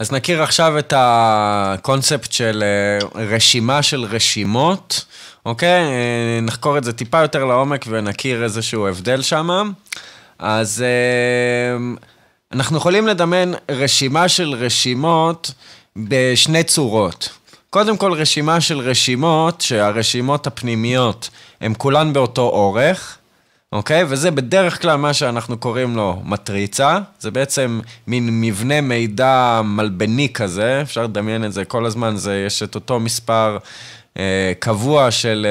אז נכיר עכשיו את הקונספט של אה, רשימה של רשימות, אוקיי? אה, נחקור את זה טיפה יותר לעומק ונכיר איזשהו הבדל שם. אז אה, אנחנו יכולים לדמיין רשימה של רשימות בשני צורות. קודם כל, רשימה של רשימות, שהרשימות הפנימיות הן כולן באותו אורך. אוקיי? וזה בדרך כלל מה שאנחנו קוראים לו מטריצה. זה בעצם מין מבנה מידע מלבני כזה, אפשר לדמיין את זה כל הזמן, זה, יש את אותו מספר אה, קבוע של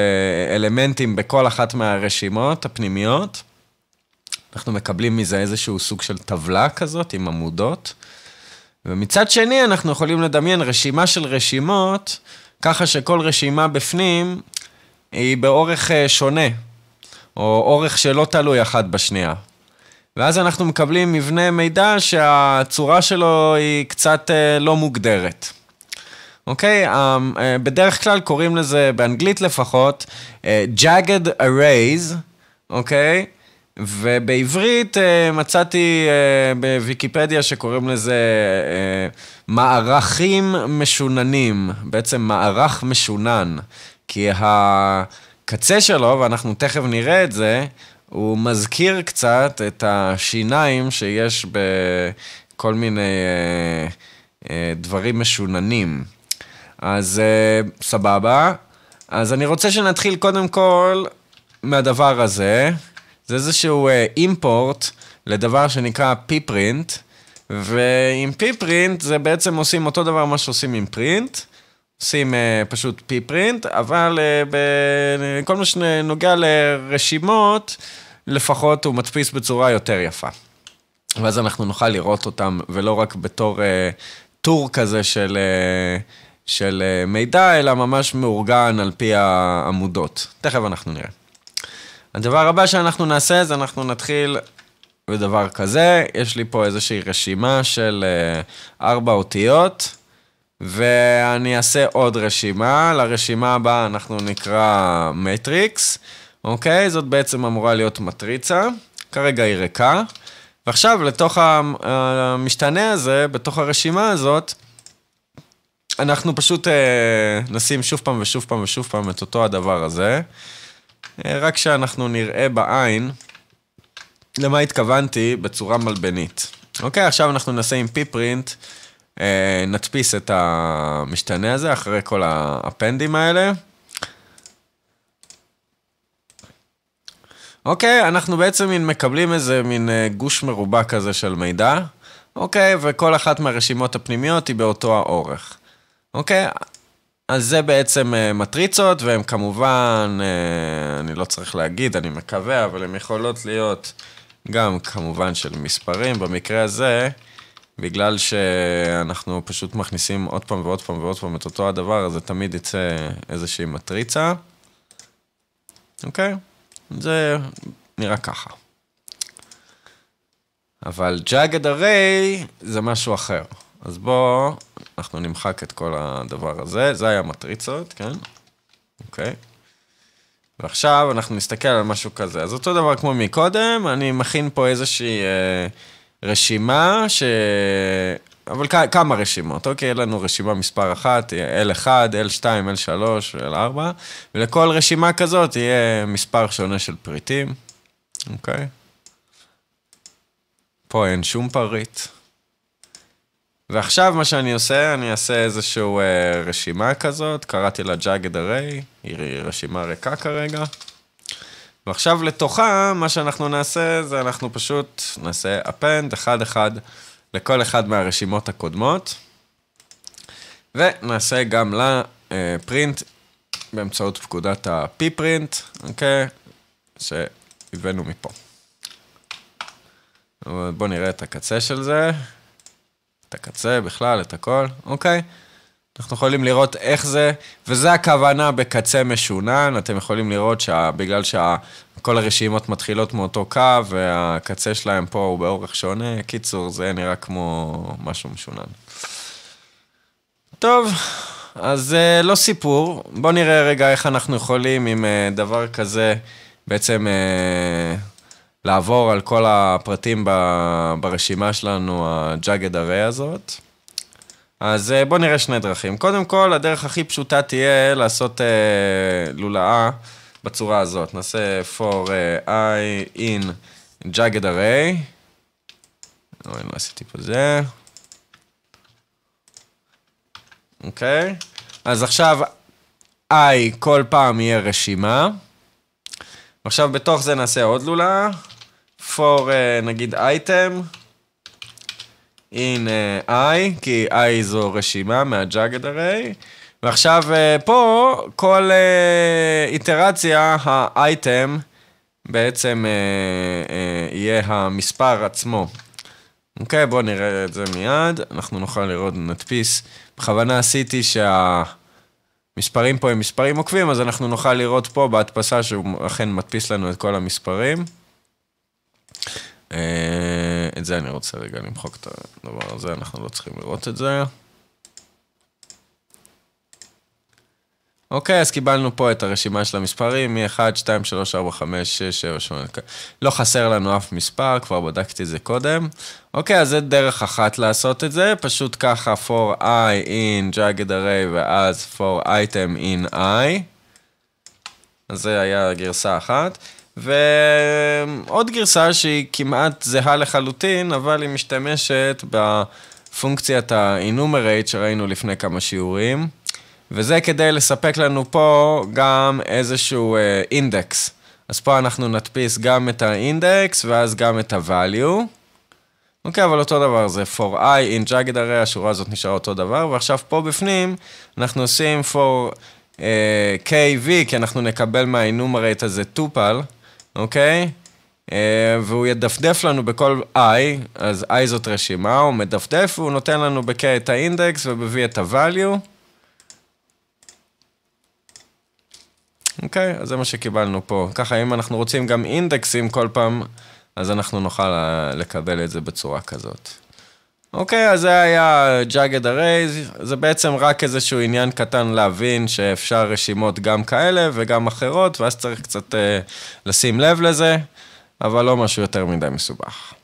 אה, אלמנטים בכל אחת מהרשימות הפנימיות. אנחנו מקבלים מזה איזשהו סוג של טבלה כזאת עם עמודות. ומצד שני, אנחנו יכולים לדמיין רשימה של רשימות, ככה שכל רשימה בפנים היא באורך אה, שונה. או אורך שלא תלוי אחת בשנייה. ואז אנחנו מקבלים מבנה מידע שהצורה שלו היא קצת אה, לא מוגדרת. אוקיי? אמ, אה, בדרך כלל קוראים לזה, באנגלית לפחות, אה, jagged arrays, אוקיי? ובעברית מצאתי בוויקיפדיה שקוראים לזה מערכים משוננים, בעצם מערך משונן, כי ה... הקצה שלו, ואנחנו תכף נראה את זה, הוא מזכיר קצת את השיניים שיש בכל מיני אה, אה, דברים משוננים. אז אה, סבבה. אז אני רוצה שנתחיל קודם כל מהדבר הזה. זה איזשהו אה, אימפורט לדבר שנקרא פיפרינט, ועם פיפרינט זה בעצם עושים אותו דבר מה שעושים עם פרינט. עושים uh, פשוט פי פרינט, אבל אה, בכל מה שנוגע לרשימות, לפחות הוא מדפיס בצורה יותר יפה. ואז אנחנו נוכל לראות אותם, ולא רק בתור uh, טור כזה של, uh, של uh, מידע, אלא ממש מאורגן על פי העמודות. תכף אנחנו נראה. הדבר הבא שאנחנו נעשה, זה אנחנו נתחיל בדבר כזה. יש לי פה איזושהי רשימה של אה, ארבע אותיות. ואני אעשה עוד רשימה. לרשימה הבאה אנחנו נקרא מטריקס, אוקיי? זאת בעצם אמורה להיות מטריצה. כרגע היא ריקה. ועכשיו, לתוך המשתנה הזה, בתוך הרשימה הזאת, אנחנו פשוט אה, נשים שוב פעם ושוב פעם ושוב פעם את אותו הדבר הזה. אה, רק שאנחנו נראה בעין למה התכוונתי בצורה מלבנית. אוקיי, עכשיו אנחנו נעשה עם פי-פרינט. אה, נדפיס את המשתנה הזה אחרי כל האפנדים האלה. אוקיי, אנחנו בעצם מין מקבלים איזה מין אה, גוש מרובע כזה של מידע. אוקיי, וכל אחת מהרשימות הפנימיות היא באותו האורך. אוקיי, אז זה בעצם אה, מטריצות, והן כמובן, אני לא צריך להגיד, אני מקווה, אבל הן יכולות להיות גם כמובן של מספרים, במקרה הזה בגלל שאנחנו פשוט מכניסים עוד פעם ועוד פעם ועוד פעם את אותו הדבר, אז זה תמיד יצא איזושהי מטריצה. אוקיי? זה נראה ככה. אבל ג'אגד הרי זה משהו אחר. אז בואו, אנחנו נמחק את כל הדבר הזה. זה היה מטריצות, כן? אוקיי. ועכשיו אנחנו נסתכל על משהו כזה. אז אותו דבר כמו מקודם, אני מכין פה איזושהי... אה, רשימה ש... אבל כ- כמה רשימות, אוקיי? אין לנו רשימה מספר אחת, L1, L2, L3, L4, ולכל רשימה כזאת יהיה מספר שונה של פריטים, אוקיי? פה אין שום פריט. ועכשיו מה שאני עושה, אני אעשה איזושהי אה, רשימה כזאת, קראתי לה Jagged Array, היא רשימה ריקה כרגע. ועכשיו לתוכה, מה שאנחנו נעשה, זה אנחנו פשוט נעשה append אחד-אחד לכל אחד מהרשימות הקודמות, ונעשה גם לה אה, print באמצעות פקודת ה-pprint, אוקיי? שהבאנו מפה. בואו נראה את הקצה של זה, את הקצה בכלל, את הכל, אוקיי? אנחנו יכולים לראות איך זה, וזה הכוונה בקצה משונן, אתם יכולים לראות שבגלל שכל הרשימות מתחילות מאותו קו, והקצה שלהם פה הוא באורך שונה, קיצור, זה נראה כמו משהו משונן. טוב, אז אה, לא סיפור, בואו נראה רגע איך אנחנו יכולים עם אה, דבר כזה בעצם אה, לעבור על כל הפרטים ברשימה שלנו, הג'אגד הרי הזאת. אז אה, בואו נראה שני דרכים. קודם כל, הדרך הכי פשוטה תהיה לעשות אה, לולאה בצורה הזאת. נעשה for אה, i in jagged array. אוי, מה לא עשיתי פה זה? אוקיי? אז עכשיו i כל פעם יהיה רשימה. עכשיו בתוך זה נעשה עוד לולאה. for אה, נגיד item. in uh, i, כי i זו רשימה מהג'אגד הרי. ועכשיו אה, פה, כל אה, איטרציה, האייטם, בעצם אה, יהיה המספר עצמו. אוקיי, בואו נראה את זה מיד, אנחנו נוכל לראות, נדפיס. בכוונה עשיתי שהמספרים פה הם מספרים עוקבים, אז אנחנו נוכל לראות פה בהדפסה שהוא אכן מדפיס לנו את כל המספרים. את זה אני רוצה רגע למחוק את הדבר הזה, אנחנו לא צריכים לראות את זה. אוקיי, אז קיבלנו פה את הרשימה של המספרים, מ-1, 2, 3, 4, 5, 6, 7, 8, לא חסר לנו אף מספר, כבר בדקתי את זה קודם. אוקיי, אז זה דרך אחת לעשות את זה, פשוט ככה for i in jagged array ואז for item in i. אז זה היה גרסה אחת. ועוד גרסה שהיא כמעט זהה לחלוטין, אבל היא משתמשת בפונקציית ה-enumerate שראינו לפני כמה שיעורים, וזה כדי לספק לנו פה גם איזשהו אינדקס. אה, אז פה אנחנו נדפיס גם את האינדקס ואז גם את ה-value. אוקיי, okay, אבל אותו דבר, זה for i in jagged array, השורה הזאת נשארה אותו דבר, ועכשיו פה בפנים אנחנו עושים for uh, אה, kv, כי אנחנו נקבל מהאינומרט הזה טופל, אוקיי? Uh, והוא ידפדף לנו בכל i, אז i זאת רשימה, הוא מדפדף והוא נותן לנו ב-k את האינדקס וב-v את ה-value. אוקיי, אז זה מה שקיבלנו פה. ככה, אם אנחנו רוצים גם אינדקסים כל פעם, אז אנחנו נוכל אה, לקבל את זה בצורה כזאת. אוקיי, אז זה היה ג'אגד Array, זה בעצם רק איזשהו עניין קטן להבין שאפשר רשימות גם כאלה וגם אחרות, ואז צריך קצת אה, לשים לב לזה, אבל לא משהו יותר מדי מסובך.